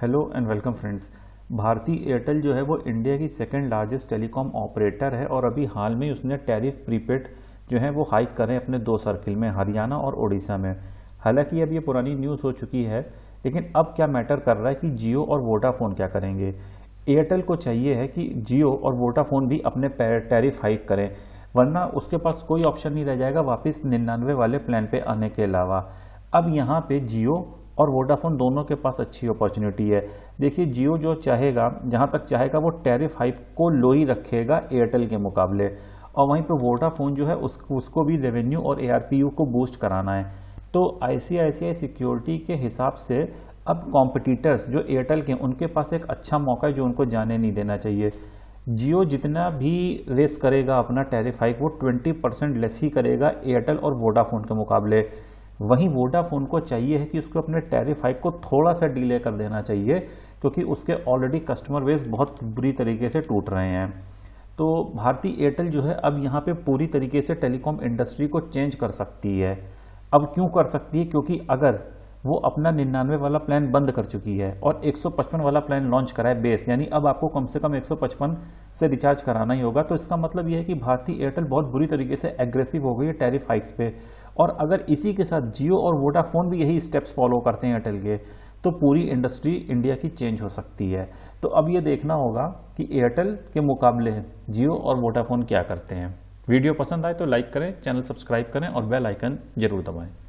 hello and welcome friends Bharti Airtel जो है वो इंडिया की सेकेंड लार्जेस्ट टेलीकॉम ऑपरेटर है और अभी हाल में उसने टैरिफ प्रीपेड जो है वो हाइक करें अपने दो सर्किल में हरियाणा और ओडिशा में हालांकि अब ये पुरानी न्यूज़ हो चुकी है लेकिन अब क्या मैटर कर रहा है कि जियो और वोडाफोन क्या करेंगे एयरटेल को चाहिए है कि जियो और वोडाफोन भी अपने टैरिफ हाइक करें वरना उसके पास कोई ऑप्शन नहीं रह जाएगा वापस निन्यानवे वाले प्लान पर आने के अलावा अब यहाँ पे जियो और वोडाफोन दोनों के पास अच्छी अपॉर्चुनिटी है देखिए जियो जो चाहेगा जहाँ तक चाहेगा वो टैरिफ हाइप को लो ही रखेगा एयरटेल के मुकाबले और वहीं पे वोडाफोन जो है उस, उसको भी रेवेन्यू और एआरपीयू को बूस्ट कराना है तो आईसीआईसीआई सिक्योरिटी के हिसाब से अब कॉम्पिटिटर्स जो एयरटेल के उनके पास एक अच्छा मौका है जो उनको जाने नहीं देना चाहिए जियो जितना भी रेस करेगा अपना टैरिफ हाइक वो 20 परसेंट लेस ही करेगा एयरटेल और वोडाफोन के मुकाबले वहीं वोडाफोन को चाहिए है कि उसको अपने टैरिफ हाइक को थोड़ा सा डिले कर देना चाहिए क्योंकि उसके ऑलरेडी कस्टमर बेस बहुत बुरी तरीके से टूट रहे हैं तो भारतीय एयरटेल जो है अब यहाँ पे पूरी तरीके से टेलीकॉम इंडस्ट्री को चेंज कर सकती है अब क्यों कर सकती है क्योंकि अगर वो अपना निन्यानवे वाला प्लान बंद कर चुकी है और 155 वाला प्लान लॉन्च करा है बेस यानी अब आपको कम से कम 155 से रिचार्ज कराना ही होगा तो इसका मतलब यह है कि भारतीय एयरटेल बहुत बुरी तरीके से एग्रेसिव हो गई है टैरिफ हाइक्स पे और अगर इसी के साथ जियो और वोडाफोन भी यही स्टेप्स फॉलो करते हैं एयरटेल के तो पूरी इंडस्ट्री इंडिया की चेंज हो सकती है तो अब ये देखना होगा कि एयरटेल के मुकाबले जियो और वोडाफोन क्या करते हैं वीडियो पसंद आए तो लाइक करें चैनल सब्सक्राइब करें और बेल आइकन जरूर दबाएं